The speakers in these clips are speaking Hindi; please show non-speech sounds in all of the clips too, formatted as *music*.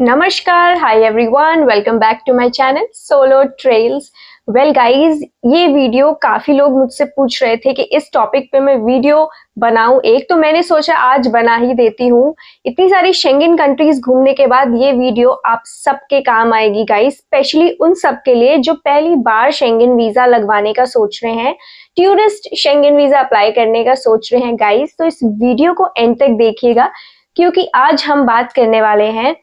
नमस्कार hi everyone welcome back to my channel Solo Trails well guys ये वीडियो काफ़ी लोग मुझसे पूछ रहे थे कि इस टॉपिक पे मैं वीडियो बनाऊं एक तो मैंने सोचा आज बना ही देती हूँ इतनी सारी शेंगिन कंट्रीज घूमने के बाद ये वीडियो आप सबके काम आएगी गाइस स्पेशली उन सब के लिए जो पहली बार शेंगिन वीज़ा लगवाने का सोच रहे हैं टूरिस्ट शेंगिन वीज़ा अप्लाई करने का सोच रहे हैं गाइज तो इस वीडियो को एंड तक देखिएगा क्योंकि आज हम बात करने वाले हैं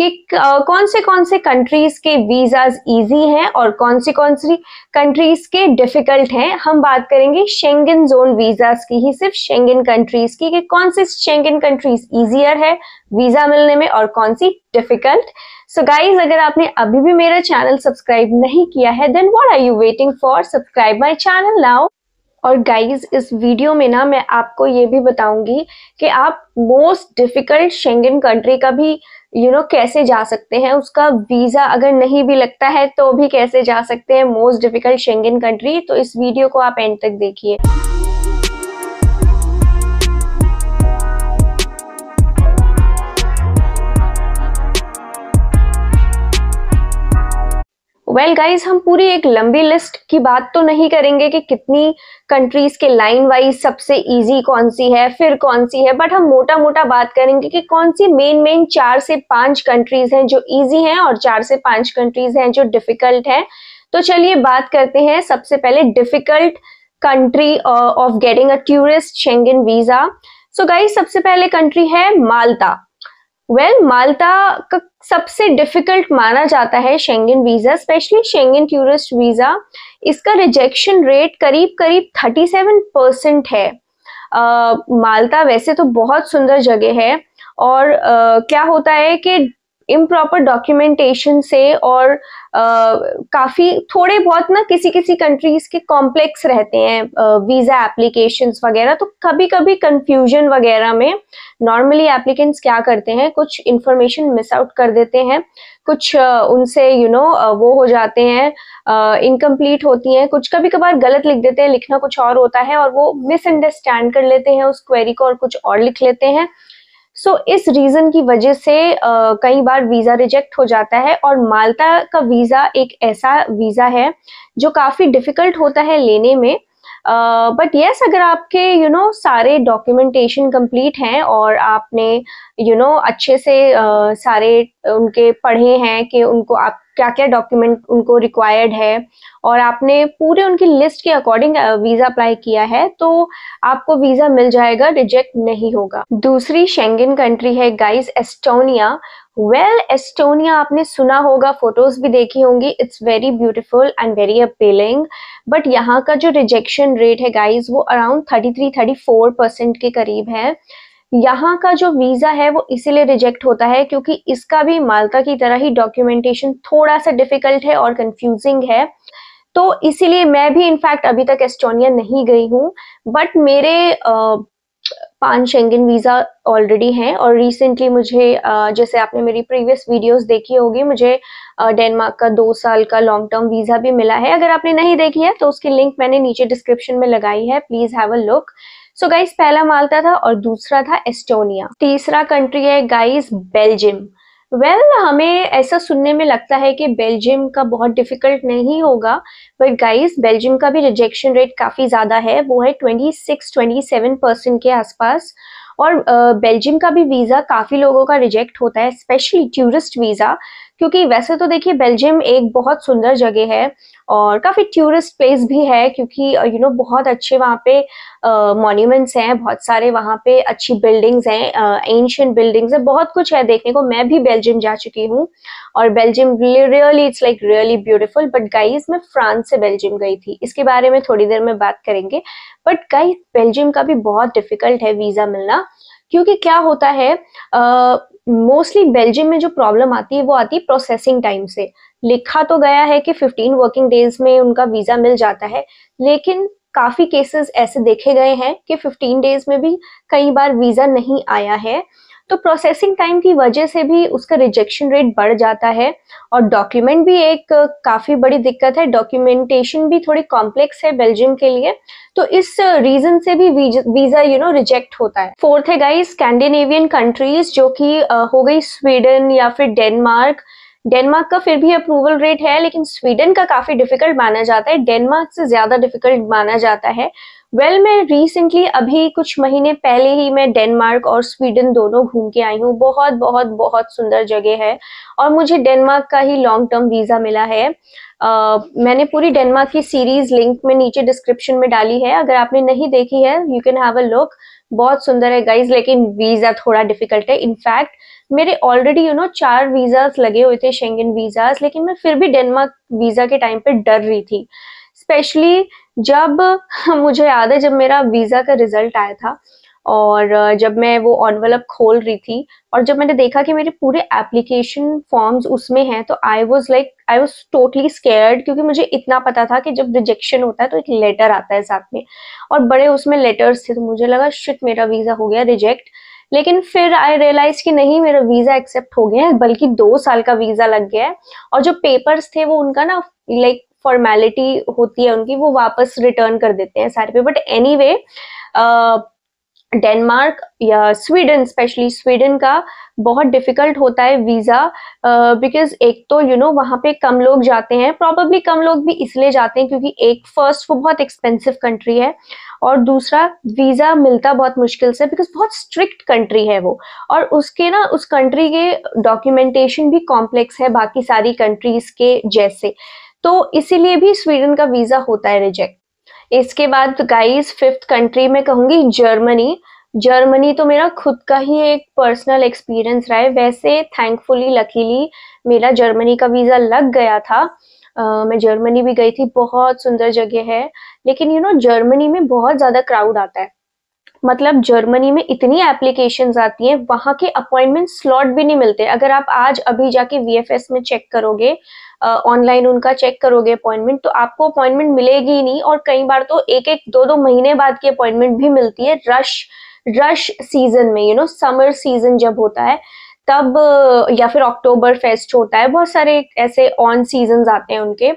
कि कौन से कौन से कंट्रीज के वीजाज इजी हैं और कौन से कौन सी कंट्रीज के डिफिकल्ट हैं हम बात करेंगे शेंगन जोन वीजाज की ही सिर्फ शेंगन कंट्रीज की कि कौन सी शेंगन कंट्रीज इजियर है वीजा मिलने में और कौन सी डिफिकल्ट सो गाइज अगर आपने अभी भी मेरा चैनल सब्सक्राइब नहीं किया है then what are you waiting for subscribe my channel now और गाइज इस वीडियो में ना मैं आपको ये भी बताऊंगी कि आप मोस्ट डिफिकल्ट शेंगन कंट्री का भी यू you नो know, कैसे जा सकते हैं उसका वीज़ा अगर नहीं भी लगता है तो भी कैसे जा सकते हैं मोस्ट डिफिकल्ट शेंगन कंट्री तो इस वीडियो को आप एंड तक देखिए वेल well गाइज हम पूरी एक लंबी लिस्ट की बात तो नहीं करेंगे कि कितनी कंट्रीज के लाइन वाइज सबसे इजी कौन सी है फिर कौन सी है बट हम मोटा मोटा बात करेंगे कि कौन सी मेन मेन चार से पांच कंट्रीज हैं जो इजी हैं और चार से पांच कंट्रीज हैं जो डिफिकल्ट हैं तो चलिए बात करते हैं सबसे पहले difficult country of getting a tourist Schengen visa so guys सबसे पहले कंट्री है माल्टा वेल well, माल्टा का सबसे डिफिकल्ट माना जाता है Schengen visa specially Schengen tourist visa इसका रिजेक्शन रेट करीब करीब 37 परसेंट है आ, माल्टा वैसे तो बहुत सुंदर जगह है और आ, क्या होता है कि इम्प्रॉपर डॉक्यूमेंटेशन से और आ, काफी थोड़े बहुत ना किसी किसी कंट्रीज के कॉम्प्लेक्स रहते हैं वीजा एप्लीकेशंस वगैरह तो कभी कभी कंफ्यूजन वगैरह में नॉर्मली एप्लीकेंट्स क्या करते हैं कुछ इंफॉर्मेशन मिस आउट कर देते हैं कुछ आ, उनसे यू you नो know, वो हो जाते हैं इनकम्प्लीट होती हैं कुछ कभी कभार गलत लिख देते हैं लिखना कुछ और होता है और वो मिसअंडरस्टैंड कर लेते हैं उस क्वेरी को और कुछ और लिख लेते हैं सो so, इस रीजन की वजह से आ, कई बार वीजा रिजेक्ट हो जाता है और माल्टा का वीजा एक ऐसा वीजा है जो काफी डिफिकल्ट होता है लेने में बट uh, यस yes, अगर आपके यू you नो know, सारे डॉक्यूमेंटेशन कंप्लीट हैं और आपने यू नो अच्छे से आ, सारे उनके पढ़े हैं कि उनको आप क्या क्या डॉक्यूमेंट उनको रिक्वायर्ड है और आपने पूरे उनकी लिस्ट के अकॉर्डिंग वीज़ा अप्लाई किया है तो आपको वीज़ा मिल जाएगा रिजेक्ट नहीं होगा दूसरी शेंगन कंट्री है guys Estonia well well, Estonia आपने सुना होगा फोटोज भी देखी होंगी it's very beautiful and very appealing but यहाँ का जो रिजेक्शन रेट है गाइज वो around thirty three thirty four percent के करीब है यहाँ का जो वीजा है वो इसीलिए रिजेक्ट होता है क्योंकि इसका भी माल्टा की तरह ही डॉक्यूमेंटेशन थोड़ा सा डिफिकल्ट है और कंफ्यूजिंग है तो इसीलिए मैं भी इनफैक्ट अभी तक एस्टोनिया नहीं गई हूँ बट मेरे पांच शेंगन वीज़ा ऑलरेडी हैं और रिसेंटली मुझे जैसे आपने मेरी प्रीवियस वीडियोस देखी होगी मुझे डेनमार्क का दो साल का लॉन्ग टर्म वीज़ा भी मिला है अगर आपने नहीं देखी है तो उसकी लिंक मैंने नीचे डिस्क्रिप्शन में लगाई है please have a look so so guys पहला माल्टा था और दूसरा था एस्टोनिया तीसरा कंट्री है गाइज बेल्जियम वेल well, हमें ऐसा सुनने में लगता है कि बेल्जियम का बहुत डिफिकल्ट नहीं होगा बट गाइस बेल्जियम का भी रिजेक्शन रेट काफ़ी ज़्यादा है वो है 26-27 परसेंट के आसपास और बेल्जियम का भी वीज़ा काफ़ी लोगों का रिजेक्ट होता है स्पेशली टूरिस्ट वीज़ा क्योंकि वैसे तो देखिए बेल्जियम एक बहुत सुंदर जगह है और काफ़ी टूरिस्ट प्लेस भी है क्योंकि यू uh, नो बहुत अच्छे वहाँ पे मॉन्यूमेंट्स uh, हैं बहुत सारे वहाँ पे अच्छी बिल्डिंग्स हैं एंशियंट uh, बिल्डिंग्स हैं बहुत कुछ है देखने को मैं भी बेल्जियम जा चुकी हूँ और Belgium really it's like really beautiful but guys मैं फ्रांस से बेल्जियम गई थी इसके बारे में थोड़ी देर में बात करेंगे बट गाइज बेल्जियम का भी बहुत डिफिकल्ट है वीज़ा मिलना क्योंकि क्या होता है मोस्टली uh, बेल्जियम में जो प्रॉब्लम आती है वो आती है प्रोसेसिंग टाइम से लिखा तो गया है कि 15 वर्किंग डेज में उनका वीजा मिल जाता है लेकिन काफी केसेस ऐसे देखे गए हैं कि 15 डेज में भी कई बार वीजा नहीं आया है तो प्रोसेसिंग टाइम की वजह से भी उसका रिजेक्शन रेट बढ़ जाता है और डॉक्यूमेंट भी एक काफ़ी बड़ी दिक्कत है डॉक्यूमेंटेशन भी थोड़ी कॉम्प्लेक्स है बेल्जियम के लिए तो इस रीज़न से भी वीज़ा यू नो रिजेक्ट होता है फोर्थ है गाई स्कैंडिनेवियन कंट्रीज जो कि हो गई स्वीडन या फिर डेनमार्क डेनमार्क का फिर भी अप्रूवल रेट है लेकिन स्वीडन का काफ़ी डिफिकल्ट माना जाता है डेनमार्क से ज़्यादा डिफिकल्ट माना जाता है वेल well, मैं रिसेंटली अभी कुछ महीने पहले ही मैं डेनमार्क और स्वीडन दोनों घूम के आई हूँ बहुत बहुत बहुत सुंदर जगह है और मुझे डेनमार्क का ही लॉन्ग टर्म वीज़ा मिला है uh, मैंने पूरी डेनमार्क की सीरीज लिंक में नीचे डिस्क्रिप्शन में डाली है अगर आपने नहीं देखी है you can have a look बहुत सुंदर है गाइज लेकिन वीज़ा थोड़ा डिफिकल्ट है इनफैक्ट मेरे ऑलरेडी यू नो चार वीज़ाज लगे हुए थे शेंगन वीज़ाज लेकिन मैं फिर भी डेनमार्क वीज़ा के टाइम पर डर रही थी स्पेशली जब *laughs* मुझे याद है जब मेरा वीज़ा का रिजल्ट आया था और जब मैं वो ऑनवलप खोल रही थी और जब मैंने देखा कि मेरे पूरे एप्लीकेशन फॉर्म्स उसमें हैं तो I was like I was totally scared क्योंकि मुझे इतना पता था कि जब रिजेक्शन होता है तो एक लेटर आता है साथ में और बड़े उसमें लेटर्स थे तो मुझे लगा शिट मेरा वीज़ा हो गया रिजेक्ट लेकिन फिर आई रियलाइज कि नहीं मेरा वीज़ा एक्सेप्ट हो गया है बल्कि दो साल का वीज़ा लग गया है और जो पेपर्स थे वो उनका ना लाइक फॉर्मेलिटी होती है उनकी वो वापस रिटर्न कर देते हैं सारे पे बट एनी वे डेनमार्क या स्वीडन स्पेशली स्वीडन का बहुत डिफिकल्ट होता है वीज़ा बिकॉज uh, एक तो यू you नो know, वहाँ पे कम लोग जाते हैं प्रॉबली कम लोग भी इसलिए जाते हैं क्योंकि एक फर्स्ट वो बहुत एक्सपेंसिव कंट्री है और दूसरा वीज़ा मिलता बहुत मुश्किल से बिकॉज बहुत स्ट्रिक्ट कंट्री है वो और उसके ना उस कंट्री के डॉक्यूमेंटेशन भी कॉम्प्लेक्स है बाकी सारी कंट्रीज़ के जैसे तो इसीलिए भी स्वीडन का वीजा होता है रिजेक्ट इसके बाद गाइस फिफ्थ कंट्री में कहूंगी जर्मनी जर्मनी तो मेरा खुद का ही एक पर्सनल एक्सपीरियंस रहा है वैसे थैंकफुली लकीली मेरा जर्मनी का वीज़ा लग गया था Uh, मैं जर्मनी भी गई थी बहुत सुंदर जगह है लेकिन you you no know, Germany में बहुत ज़्यादा क्राउड आता है मतलब जर्मनी में इतनी एप्लीकेशन आती हैं वहाँ के अपॉइंटमेंट स्लॉट भी नहीं मिलते अगर आप आज अभी जाके वी में चेक करोगे ऑनलाइन उनका चेक करोगे अपॉइंटमेंट तो आपको अपॉइंटमेंट मिलेगी ही नहीं और कई बार तो एक एक दो दो महीने बाद की अपॉइंटमेंट भी मिलती है रश रश सीजन में यू नो समर सीजन जब होता है तब या फिर अक्टूबर फेस्ट होता है बहुत सारे ऐसे ऑन सीजन आते हैं उनके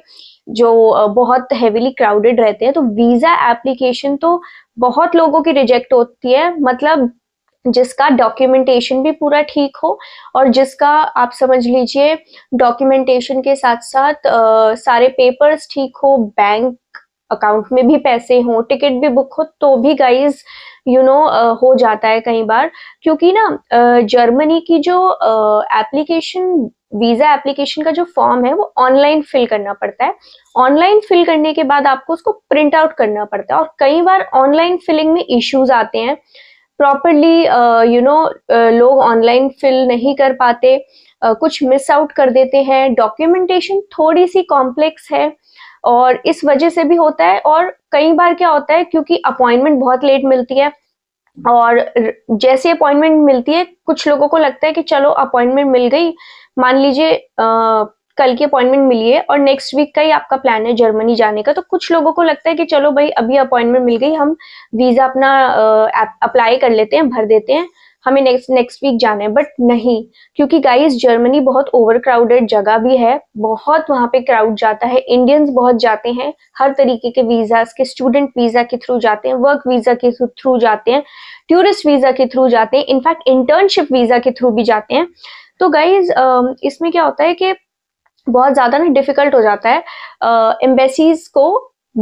जो बहुत हेविली क्राउडेड रहते हैं तो वीज़ा एप्लीकेशन तो बहुत लोगों की रिजेक्ट होती है मतलब जिसका डॉक्यूमेंटेशन भी पूरा ठीक हो और जिसका आप समझ लीजिए डॉक्यूमेंटेशन के साथ साथ आ, सारे पेपर्स ठीक हो बैंक अकाउंट में भी पैसे हों टिकट भी बुक हो तो भी गाइज यू नो हो जाता है कई बार क्योंकि ना जर्मनी की जो एप्लीकेशन वीजा एप्लीकेशन का जो फॉर्म है वो ऑनलाइन फिल करना पड़ता है ऑनलाइन फिल करने के बाद आपको उसको प्रिंट आउट करना पड़ता है और कई बार ऑनलाइन फिलिंग में इश्यूज आते हैं प्रॉपरली यू नो लोग ऑनलाइन फिल नहीं कर पाते uh, कुछ मिस आउट कर देते हैं डॉक्यूमेंटेशन थोड़ी सी कॉम्प्लेक्स है और इस वजह से भी होता है और कई बार क्या होता है क्योंकि अपॉइंटमेंट बहुत लेट मिलती है और जैसे अपॉइंटमेंट मिलती है कुछ लोगों को लगता है कि चलो अपॉइंटमेंट मिल गई मान लीजिए कल की अपॉइंटमेंट मिली है और नेक्स्ट वीक का ही आपका प्लान है जर्मनी जाने का तो कुछ लोगों को लगता है कि चलो भाई अभी अपॉइंटमेंट मिल गई हम वीज़ा अपना अप्लाई कर लेते हैं भर देते हैं हमें नेक्स्ट नेक्स्ट वीक जाना है बट नहीं क्योंकि गाइस जर्मनी बहुत ओवरक्राउडेड जगह भी है बहुत वहाँ पे क्राउड जाता है इंडियंस बहुत जाते हैं हर तरीके के वीज़ा के स्टूडेंट वीज़ा के थ्रू जाते हैं वर्क वीज़ा के थ्रू जाते हैं टूरिस्ट वीज़ा के थ्रू जाते हैं इनफैक्ट इंटर्नशिप वीज़ा के थ्रू भी जाते हैं तो गाइज um, इसमें क्या होता है कि बहुत ज़्यादा ना डिफिकल्ट हो जाता है एम्बेसीज uh, को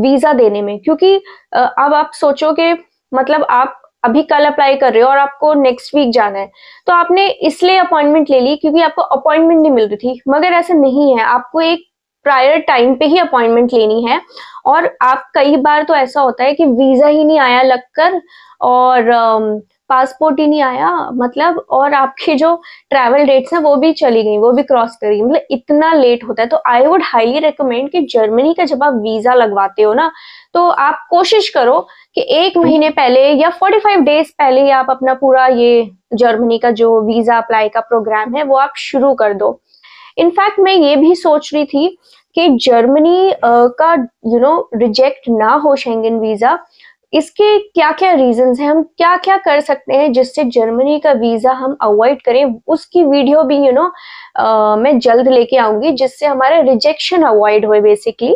वीज़ा देने में क्योंकि uh, अब आप सोचो कि मतलब आप अभी कल अप्लाई कर रहे हो और आपको नेक्स्ट वीक जाना है तो आपने इसलिए अपॉइंटमेंट ले ली क्योंकि आपको अपॉइंटमेंट नहीं मिल रही थी मगर ऐसा नहीं है आपको एक प्रायर टाइम पे ही अपॉइंटमेंट लेनी है और आप कई बार तो ऐसा होता है कि वीजा ही नहीं आया लगकर और um, पासपोर्ट ही नहीं आया मतलब और आपके जो ट्रैवल डेट्स हैं वो भी चली गई वो भी क्रॉस करी मतलब इतना लेट होता है तो आई वुड हाईली रिकमेंड कि जर्मनी का जब आप वीज़ा लगवाते हो ना तो आप कोशिश करो कि एक महीने पहले या 45 डेज पहले आप अपना पूरा ये जर्मनी का जो वीज़ा अप्लाई का प्रोग्राम है वो आप शुरू कर दो इनफैक्ट मैं ये भी सोच रही थी कि जर्मनी का यू नो रिजेक्ट ना हो शेंगन वीज़ा इसके क्या क्या रीजंस हैं हम क्या क्या कर सकते हैं जिससे जर्मनी का वीज़ा हम अवॉइड करें उसकी वीडियो भी यू you नो know, मैं जल्द लेके आऊँगी जिससे हमारा रिजेक्शन अवॉइड होए बेसिकली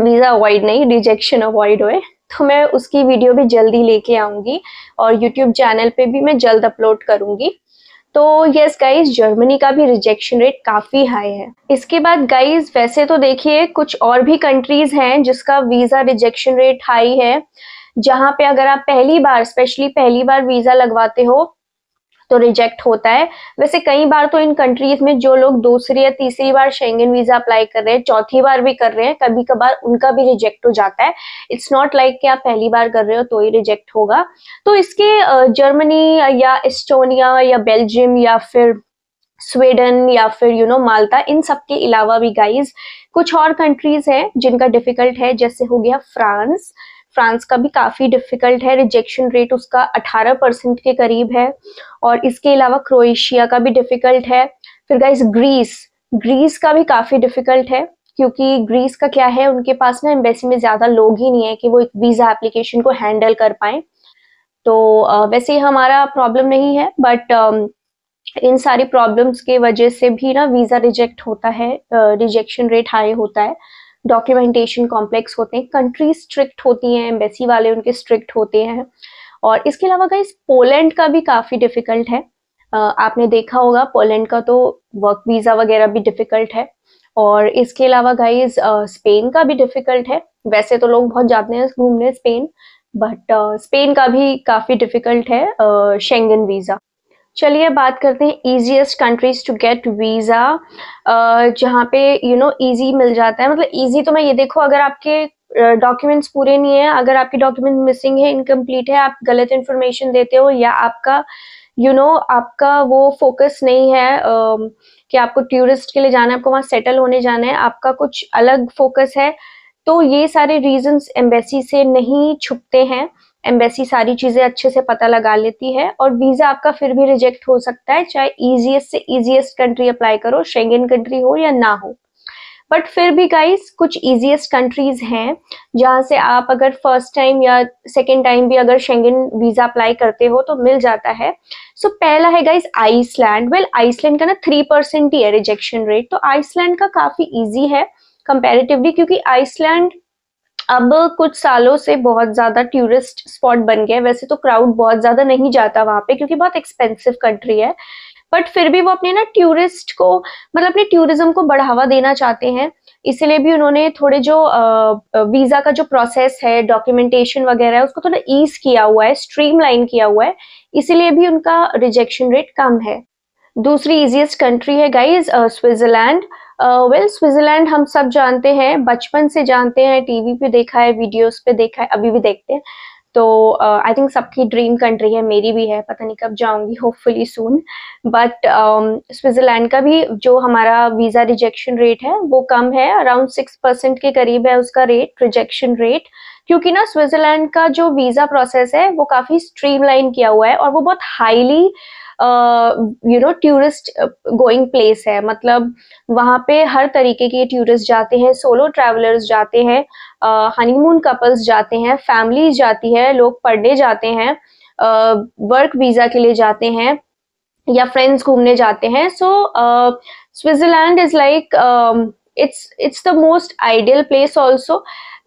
वीज़ा अवॉइड नहीं रिजेक्शन अवॉइड होए तो मैं उसकी वीडियो भी जल्दी लेके आऊँगी और यूट्यूब चैनल पे भी मैं जल्द अपलोड करूँगी तो यस गाइस जर्मनी का भी रिजेक्शन रेट काफ़ी हाई है इसके बाद गाइस वैसे तो देखिए कुछ और भी कंट्रीज़ हैं जिसका वीज़ा रिजेक्शन रेट हाई है जहां पे अगर आप पहली बार स्पेशली पहली बार वीजा लगवाते हो तो रिजेक्ट होता है वैसे कई बार तो इन कंट्रीज में जो लोग दूसरी या तीसरी बार शेंगन वीजा अप्लाई कर रहे हैं चौथी बार भी कर रहे हैं कभी कभार उनका भी रिजेक्ट हो जाता है इट्स नॉट लाइक कि आप पहली बार कर रहे हो तो ही रिजेक्ट होगा तो इसके जर्मनी या एस्टोनिया या बेल्जियम या फिर स्वीडन या फिर यू नो माल्टा इन सब के अलावा भी गाइज कुछ और कंट्रीज हैं जिनका डिफिकल्ट है जैसे हो गया फ्रांस फ्रांस का भी काफ़ी डिफिकल्ट है रिजेक्शन रेट उसका 18 परसेंट के करीब है और इसके अलावा क्रोएशिया का भी डिफिकल्ट है फिर गाइस ग्रीस ग्रीस का भी काफ़ी डिफिकल्ट है क्योंकि ग्रीस का क्या है उनके पास ना एम्बेसी में ज़्यादा लोग ही नहीं है कि वो एक वीज़ा एप्लीकेशन को हैंडल कर पाए तो वैसे हमारा प्रॉब्लम नहीं है बट इन सारी प्रॉब्लम्स के वजह से भी ना वीज़ा रिजेक्ट होता है रिजेक्शन रेट हाई होता है डॉक्यूमेंटेशन कॉम्प्लेक्स होते हैं कंट्री स्ट्रिक्ट होती हैं एम्बेसी वाले उनके स्ट्रिक्ट होते हैं और इसके अलावा गाइस पोलैंड का भी काफ़ी डिफिकल्ट है आपने देखा होगा पोलैंड का तो वर्क वीज़ा वगैरह भी डिफ़िकल्ट है और इसके अलावा गाइज स्पेन का भी डिफ़िकल्ट है वैसे तो लोग बहुत जाते हैं घूमने स्पेन बट स्पेन का भी काफ़ी डिफ़िकल्ट है शेंगन वीज़ा चलिए बात करते हैं easiest countries to get visa जहाँ पे यू नो ईजी मिल जाता है मतलब ईजी तो मैं ये देखो अगर आपके डॉक्यूमेंट्स पूरे नहीं है अगर आपके डॉक्यूमेंट मिसिंग है इनकम्प्लीट है आप गलत इन्फॉर्मेशन देते हो या आपका यू you नो know, आपका वो फोकस नहीं है uh, कि आपको टूरिस्ट के लिए जाना है आपको वहाँ सेटल होने जाना है आपका कुछ अलग फोकस है तो ये सारे रीजंस एम्बेसी से नहीं छुपते हैं एम्बेसी सारी चीजें अच्छे से पता लगा लेती है और वीजा आपका फिर भी रिजेक्ट हो सकता है चाहे इजिएस्ट से इजिएस्ट कंट्री अप्लाई करो शेंगेन कंट्री हो या ना हो बट फिर भी गाइस कुछ इजिएस्ट कंट्रीज हैं जहाँ से आप अगर फर्स्ट टाइम या सेकेंड टाइम भी अगर शेंगेन वीजा अप्लाई करते हो तो मिल जाता है सो so, पहला है गाइस आइसलैंड वेल आइसलैंड का ना थ्री परसेंट ही है रिजेक्शन रेट तो आइसलैंड का काफी इजी है कंपेरेटिवली क्योंकि आइसलैंड अब कुछ सालों से बहुत ज़्यादा टूरिस्ट स्पॉट बन गया है वैसे तो क्राउड बहुत ज़्यादा नहीं जाता वहाँ पे क्योंकि बहुत एक्सपेंसिव कंट्री है बट फिर भी वो अपने ना टूरिस्ट को मतलब अपने टूरिज्म को बढ़ावा देना चाहते हैं इसीलिए भी उन्होंने थोड़े जो वीज़ा का जो प्रोसेस है डॉक्यूमेंटेशन वगैरह है उसको थोड़ा ईज किया हुआ है स्ट्रीमलाइन किया हुआ है इसीलिए भी उनका रिजेक्शन रेट कम है दूसरी इजिएस्ट कंट्री है गाइज स्विट्जरलैंड वेल स्विट्जरलैंड हम सब जानते हैं बचपन से जानते हैं टीवी पे देखा है वीडियोस पे देखा है अभी भी देखते हैं तो आई uh, थिंक सबकी ड्रीम कंट्री है मेरी भी है पता नहीं कब जाऊंगी होपफुली सून बट स्विट्जरलैंड का भी जो हमारा वीज़ा रिजेक्शन रेट है वो कम है अराउंड सिक्स परसेंट के करीब है उसका रेट रिजेक्शन रेट क्योंकि ना स्विट्जरलैंड का जो वीज़ा प्रोसेस है वो काफ़ी स्ट्रीमलाइन किया हुआ है और वो बहुत highly uh, you know tourist going place है मतलब वहाँ पे हर तरीके के टूरिस्ट जाते हैं सोलो ट्रैवलर्स जाते हैं हनीमून कपल्स जाते हैं फैमिली जाती है लोग पढ़ने जाते हैं वर्क वीज़ा के लिए जाते हैं या फ्रेंड्स घूमने जाते हैं so Switzerland is like it's it's the most ideal place also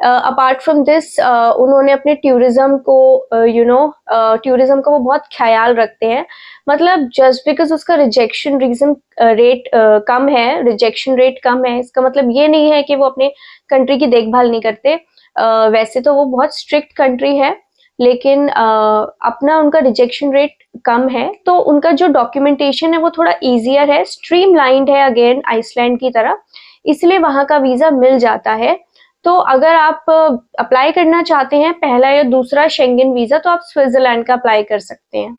apart from this उन्होंने अपने टूरिज्म को यू नो टूरिज्म का वो बहुत ख्याल रखते हैं मतलब जस्ट बिकॉज उसका रिजेक्शन रीजन रेट कम है रिजेक्शन रेट कम है इसका मतलब ये नहीं है कि वो अपने कंट्री की देखभाल नहीं करते uh, वैसे तो वो बहुत स्ट्रिक्ट कंट्री है लेकिन uh, अपना उनका रिजेक्शन रेट कम है तो उनका जो डॉक्यूमेंटेशन है वो थोड़ा ईजियर है स्ट्रीम है अगेन आइसलैंड की तरह इसलिए वहाँ का वीज़ा मिल जाता है तो अगर आप अप्लाई uh, करना चाहते हैं पहला या दूसरा शेंगेन वीज़ा तो आप स्विट्ज़रलैंड का अप्लाई कर सकते हैं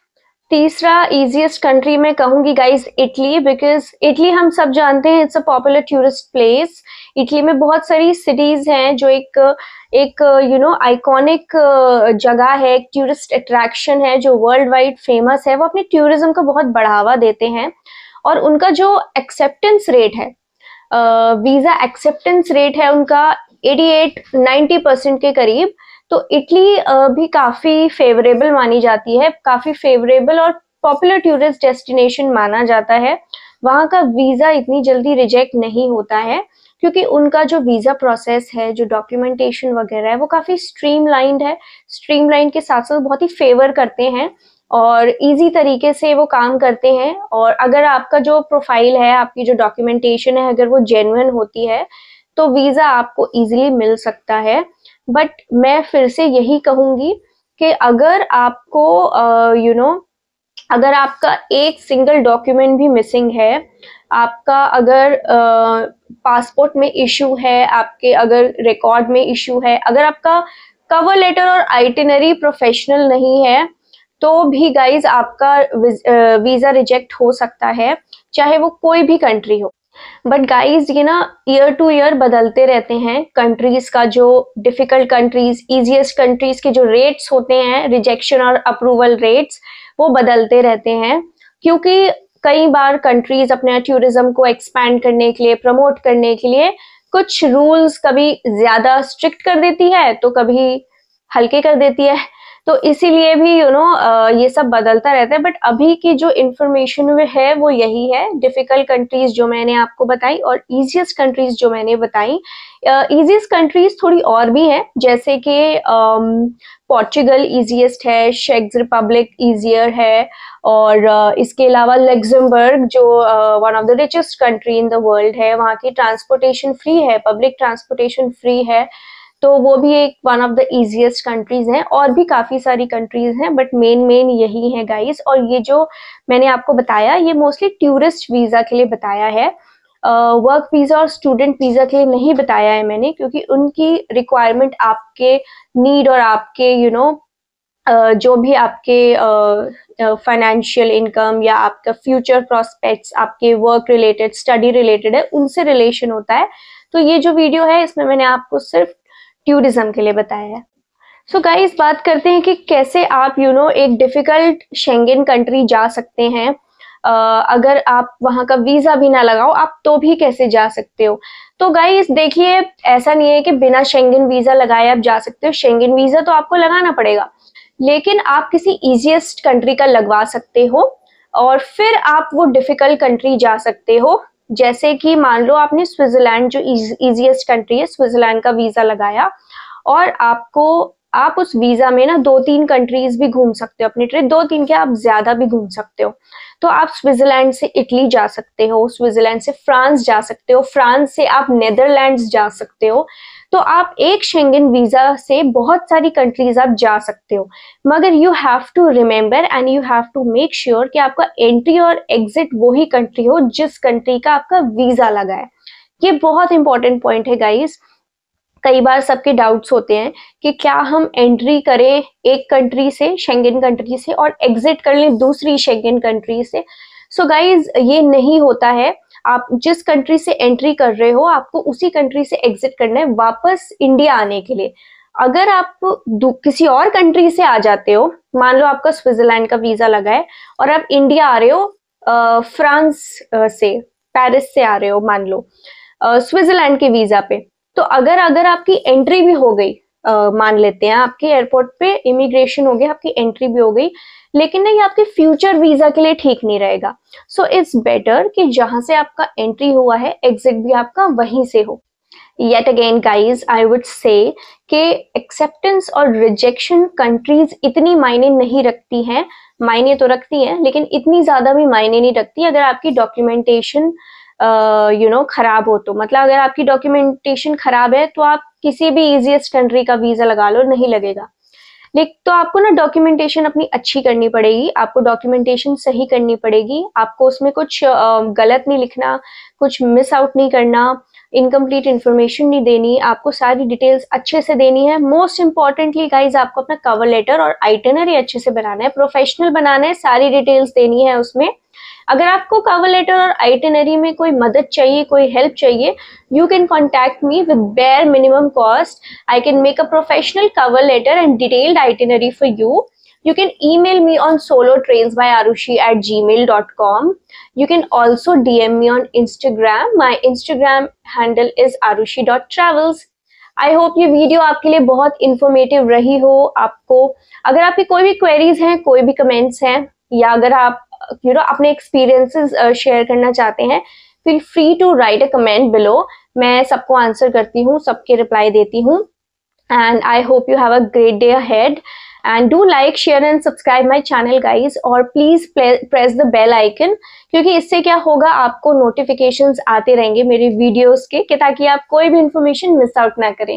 तीसरा इजिएस्ट कंट्री मैं कहूँगी गाइज इटली बिकॉज इटली हम सब जानते हैं it's a popular tourist place Italy में बहुत सारी सिटीज़ हैं जो एक एक यू नो आइकॉनिक जगह है एक टूरिस्ट अट्रैक्शन है जो वर्ल्ड वाइड फेमस है वो अपने टूरिज़्म को बहुत बढ़ावा देते हैं और उनका जो एक्सेप्टेंस रेट है वीज़ा एक्सेप्टेंस रेट है उनका 88 90 परसेंट के करीब तो इटली भी काफ़ी फेवरेबल मानी जाती है काफ़ी फेवरेबल और पॉपुलर टूरिस्ट डेस्टिनेशन माना जाता है वहाँ का वीज़ा इतनी जल्दी रिजेक्ट नहीं होता है क्योंकि उनका जो वीज़ा प्रोसेस है जो डॉक्यूमेंटेशन वगैरह है वो काफ़ी स्ट्रीमलाइंड है स्ट्रीमलाइंड के साथ साथ बहुत ही फेवर करते हैं और इजी तरीके से वो काम करते हैं और अगर आपका जो प्रोफाइल है आपकी जो डॉक्यूमेंटेशन है अगर वो जेन्युन होती है तो वीज़ा आपको इजीली मिल सकता है बट मैं फिर से यही कहूंगी कि अगर आपको you uh, know you know, अगर आपका एक सिंगल डॉक्यूमेंट भी मिसिंग है आपका अगर पासपोर्ट में इशू है आपके अगर रिकॉर्ड में इशू है अगर आपका कवर लेटर और आइटिनरी प्रोफेशनल नहीं है तो भी गाइज आपका वीज़ा रिजेक्ट हो सकता है चाहे वो कोई भी कंट्री हो बट गाइज ये ना ईयर टू ईयर बदलते रहते हैं कंट्रीज का जो डिफिकल्ट कंट्रीज इजिएस्ट कंट्रीज के जो रेट्स होते हैं रिजेक्शन और अप्रूवल रेट्स वो बदलते रहते हैं क्योंकि कई बार कंट्रीज अपने टूरिज्म को एक्सपैंड करने के लिए प्रमोट करने के लिए कुछ रूल्स कभी ज़्यादा स्ट्रिक्ट कर देती है तो कभी हल्के कर देती है तो इसीलिए भी यू you नो know, ये सब बदलता रहता है बट अभी की जो इन्फॉर्मेशन है वो यही है डिफिकल्ट कंट्रीज जो मैंने आपको बताई और ईजिएस्ट कंट्रीज जो मैंने बताई ईजिएस्ट कंट्रीज थोड़ी और भी हैं जैसे कि पोर्चुगल ईजिएस्ट है शेक्स रिपब्लिक ईजियर है और uh, इसके अलावा लग्जमबर्ग जो one of the richest country in the world है वहाँ की ट्रांसपोर्टेशन फ्री है पब्लिक ट्रांसपोर्टेशन फ्री है तो वो भी एक one of the easiest countries हैं और भी काफ़ी सारी कंट्रीज हैं बट मेन मेन यही है गाइस और ये जो मैंने आपको बताया ये मोस्टली टूरिस्ट वीज़ा के लिए बताया है वर्क uh, वीज़ा और स्टूडेंट वीज़ा के लिए नहीं बताया है मैंने क्योंकि उनकी रिक्वायरमेंट आपके नीड और आपके you you no know, Uh, जो भी आपके फाइनेंशियल uh, इनकम uh, या आपका फ्यूचर प्रोस्पेक्ट्स आपके वर्क रिलेटेड स्टडी रिलेटेड है उनसे रिलेशन होता है तो ये जो वीडियो है इसमें मैंने आपको सिर्फ टूरिज्म के लिए बताया है सो so गाइस बात करते हैं कि कैसे आप यू you नो know, एक डिफिकल्ट शेंगेन कंट्री जा सकते हैं Uh, अगर आप वहां का वीज़ा भी ना लगाओ आप तो भी कैसे जा सकते हो तो गाइस देखिए ऐसा नहीं है कि बिना शेंगेन वीज़ा लगाए आप जा सकते हो शेंगेन वीज़ा तो आपको लगाना पड़ेगा लेकिन आप किसी ईजिएस्ट कंट्री का लगवा सकते हो और फिर आप वो डिफ़िकल्ट कंट्री जा सकते हो जैसे कि मान लो आपने स्विट्ज़रलैंड जो इजिएस्ट कंट्री है स्विट्ज़रलैंड का वीज़ा लगाया और आपको आप उस वीजा में ना दो तीन कंट्रीज भी घूम सकते हो अपनी ट्रिप दो तीन के आप ज्यादा भी घूम सकते हो तो आप स्विट्जरलैंड से इटली जा सकते हो स्विट्जरलैंड से फ्रांस जा सकते हो फ्रांस से आप नेदरलैंड्स जा सकते हो तो आप एक शेंगन वीजा से बहुत सारी कंट्रीज आप जा सकते हो मगर you have to remember and you have to make sure कि आपका एंट्री और एग्जिट वही कंट्री हो जिस कंट्री का आपका वीजा लगा है ये बहुत इंपॉर्टेंट पॉइंट है गाइज़ कई बार सबके डाउट्स होते हैं कि क्या हम एंट्री करें एक कंट्री से शेंगेन कंट्री से और एग्जिट कर लें दूसरी शेंगेन कंट्री से सो so गाइज ये नहीं होता है आप जिस कंट्री से एंट्री कर रहे हो आपको उसी कंट्री से एग्जिट करना है वापस इंडिया आने के लिए अगर आप किसी और कंट्री से आ जाते हो मान लो आपका स्विट्जरलैंड का वीजा लगा है और आप इंडिया आ रहे हो फ्रांस से पेरिस से आ रहे हो मान लो स्विट्जरलैंड के वीजा पे तो अगर अगर आपकी एंट्री भी हो गई मान लेते हैं आपके एयरपोर्ट पे इमिग्रेशन हो गया आपकी एंट्री भी हो गई लेकिन ना ये आपके फ्यूचर वीजा के लिए ठीक नहीं रहेगा सो इट्स बेटर कि जहां से आपका एंट्री हुआ है एग्जिट भी आपका वहीं से हो yet again guys I would say कि एक्सेप्टेंस और रिजेक्शन कंट्रीज इतनी मायने नहीं रखती हैं मायने तो रखती हैं लेकिन इतनी ज़्यादा भी मायने नहीं रखती अगर आपकी डॉक्यूमेंटेशन यू नो खराब हो तो मतलब अगर आपकी डॉक्यूमेंटेशन खराब है तो आप किसी भी इजिएस्ट कंट्री का वीजा लगा लो नहीं लगेगा लेकिन तो आपको ना डॉक्यूमेंटेशन अपनी अच्छी करनी पड़ेगी आपको डॉक्यूमेंटेशन सही करनी पड़ेगी आपको उसमें कुछ गलत नहीं लिखना कुछ मिस आउट नहीं करना इनकम्प्लीट इन्फॉर्मेशन नहीं देनी आपको सारी डिटेल्स अच्छे से देनी है मोस्ट इंपॉर्टेंटली गाइज आपको अपना कवर लेटर और आइटनरी अच्छे से बनाना है प्रोफेशनल बनाना है सारी डिटेल्स देनी है उसमें अगर आपको कवर लेटर और आइटनरी में कोई मदद चाहिए कोई हेल्प चाहिए you can contact me with bare minimum cost I can make a professional cover letter and detailed itinerary for you you can email me on solo at Gmail dot com you can also D M me on Instagram my Instagram handle is Arushi dot travels I hope ये वीडियो आपके लिए बहुत इंफॉर्मेटिव रही हो आपको अगर आपकी कोई भी क्वेरीज हैं कोई भी कमेंट्स हैं या अगर आप यू नो अपने एक्सपीरियंसेस शेयर uh, करना चाहते हैं feel free to write a comment below मैं सबको आंसर करती हूँ सबके रिप्लाई देती हूँ and I hope you have a great day head and do like share and subscribe my channel guys और please press the bell icon क्योंकि इससे क्या होगा आपको नोटिफिकेशन आते रहेंगे मेरे वीडियोज के ताकि आप कोई भी इंफॉर्मेशन मिस आउट ना करें